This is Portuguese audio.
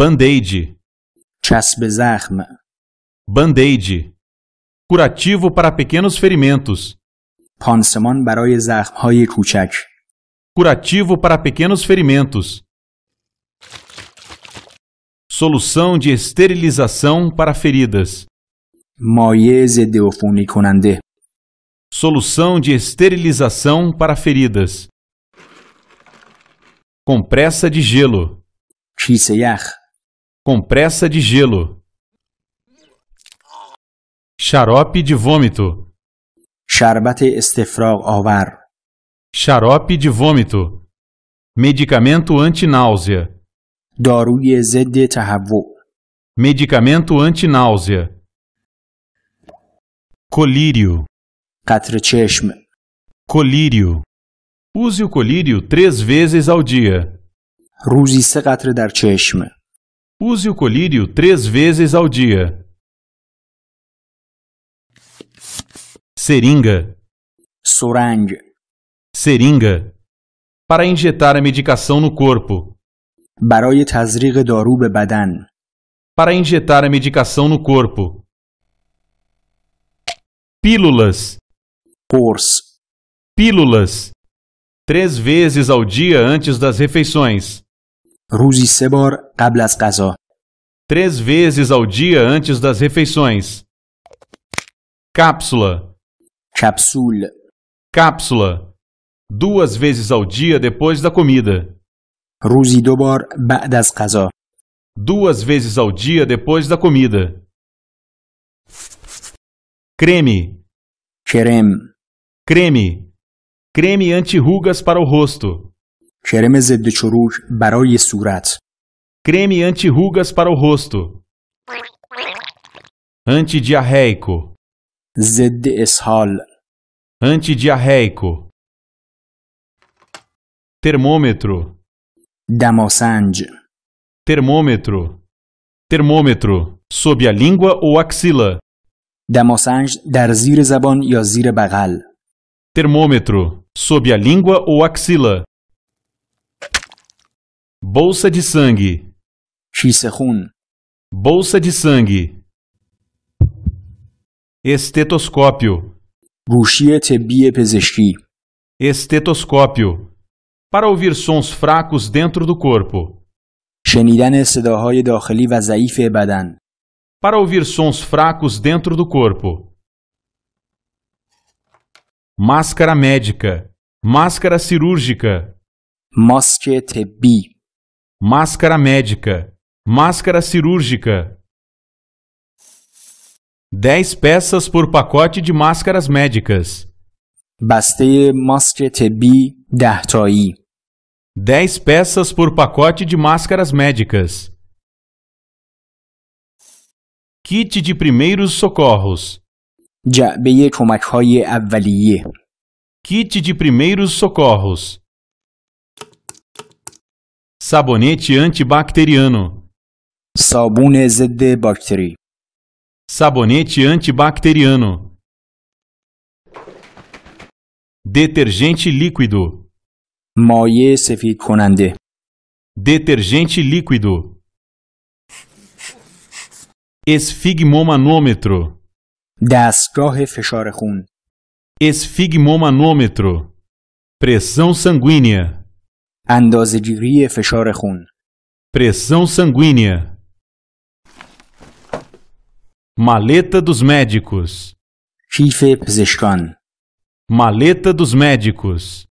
Band-aid. چسب Band-aid. Curativo para pequenos ferimentos. پانسمان برای زخمهای کوچک. Curativo para pequenos ferimentos. Solução de esterilização para feridas. Moyeze ضد عفونی Solução de esterilização para feridas. Compressa de gelo. کیسه compressa de gelo, xarope de vômito, شربت استفراغ ovar. xarope de vômito, medicamento antináusea, داروی ضد تهوع medicamento antináusea, colírio, قطر colírio. Use o colírio três vezes ao dia. روزی سه قطره Use o colírio três vezes ao dia. Seringa. Surange. Seringa. Para injetar a medicação no corpo. برای تزریق دارو به badan. Para injetar a medicação no corpo. Pílulas. Pors. Pílulas. Três vezes ao dia antes das refeições. روزی سه بار قبل از غذا Três vezes ao dia antes das refeições. Cápsula. Capsule. Cápsula. Duas vezes ao dia depois da comida. روزی دو بار بعد از غذا Duas vezes ao dia depois da comida. Creme. Creme. Creme. Creme anti-rugas para o rosto. کرم ضد چروک برای صورت Creme anti-rugas para o rosto. Antidiarreico. ضد اسهال Antidiarreico. Termômetro. دماسنج Termômetro. Termômetro. Sob a língua ou axila. دماسنج در زیر زبان bagal. Termômetro. Sob a língua ou axila. Bolsa de sangue. شیسخون. Bolsa de sangue. Estetoscópio. گوشی طبی Estetoscópio. Para ouvir sons fracos dentro do corpo. شنیدن صداهای داخلی و ضعیف بدن. Para ouvir sons fracos dentro do corpo. Máscara médica. Máscara cirúrgica. ماسک طبی máscara médica, máscara cirúrgica. 10 peças por pacote de máscaras médicas. Basté ماسک طبی 10 10 peças por pacote de máscaras médicas. Kit de primeiros socorros. Ja کمک های اولیه Kit de primeiros socorros. Sabonete antibacteriano. Sabonete de باکتری Sabonete antibacteriano. Detergente líquido. مایع سفید کننده Detergente líquido. Esfigmomanômetro. دستگاه fechore خون Esfigmomanômetro. Pressão sanguínea. اندازهگیری فشار خون pressão sanguínea maleta dos médicos کیف پزشکان maleta dos médicos